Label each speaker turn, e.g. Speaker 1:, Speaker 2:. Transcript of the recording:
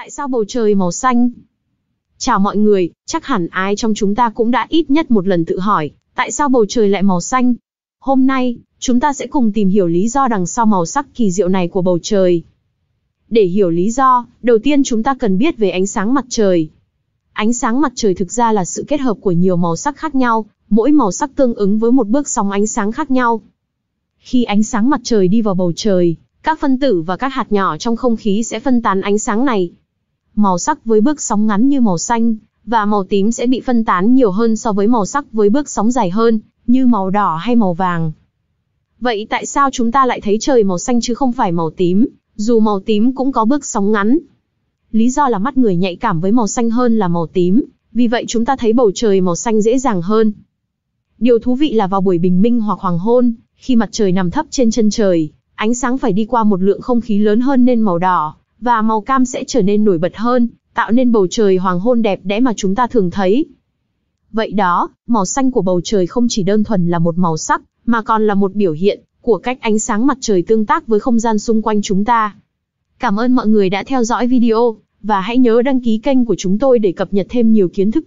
Speaker 1: Tại sao bầu trời màu xanh? Chào mọi người, chắc hẳn ai trong chúng ta cũng đã ít nhất một lần tự hỏi, tại sao bầu trời lại màu xanh? Hôm nay, chúng ta sẽ cùng tìm hiểu lý do đằng sau màu sắc kỳ diệu này của bầu trời. Để hiểu lý do, đầu tiên chúng ta cần biết về ánh sáng mặt trời. Ánh sáng mặt trời thực ra là sự kết hợp của nhiều màu sắc khác nhau, mỗi màu sắc tương ứng với một bước sóng ánh sáng khác nhau. Khi ánh sáng mặt trời đi vào bầu trời, các phân tử và các hạt nhỏ trong không khí sẽ phân tán ánh sáng này màu sắc với bước sóng ngắn như màu xanh, và màu tím sẽ bị phân tán nhiều hơn so với màu sắc với bước sóng dài hơn, như màu đỏ hay màu vàng. Vậy tại sao chúng ta lại thấy trời màu xanh chứ không phải màu tím, dù màu tím cũng có bước sóng ngắn? Lý do là mắt người nhạy cảm với màu xanh hơn là màu tím, vì vậy chúng ta thấy bầu trời màu xanh dễ dàng hơn. Điều thú vị là vào buổi bình minh hoặc hoàng hôn, khi mặt trời nằm thấp trên chân trời, ánh sáng phải đi qua một lượng không khí lớn hơn nên màu đỏ, và màu cam sẽ trở nên nổi bật hơn, tạo nên bầu trời hoàng hôn đẹp đẽ mà chúng ta thường thấy. Vậy đó, màu xanh của bầu trời không chỉ đơn thuần là một màu sắc, mà còn là một biểu hiện của cách ánh sáng mặt trời tương tác với không gian xung quanh chúng ta. Cảm ơn mọi người đã theo dõi video, và hãy nhớ đăng ký kênh của chúng tôi để cập nhật thêm nhiều kiến thức thú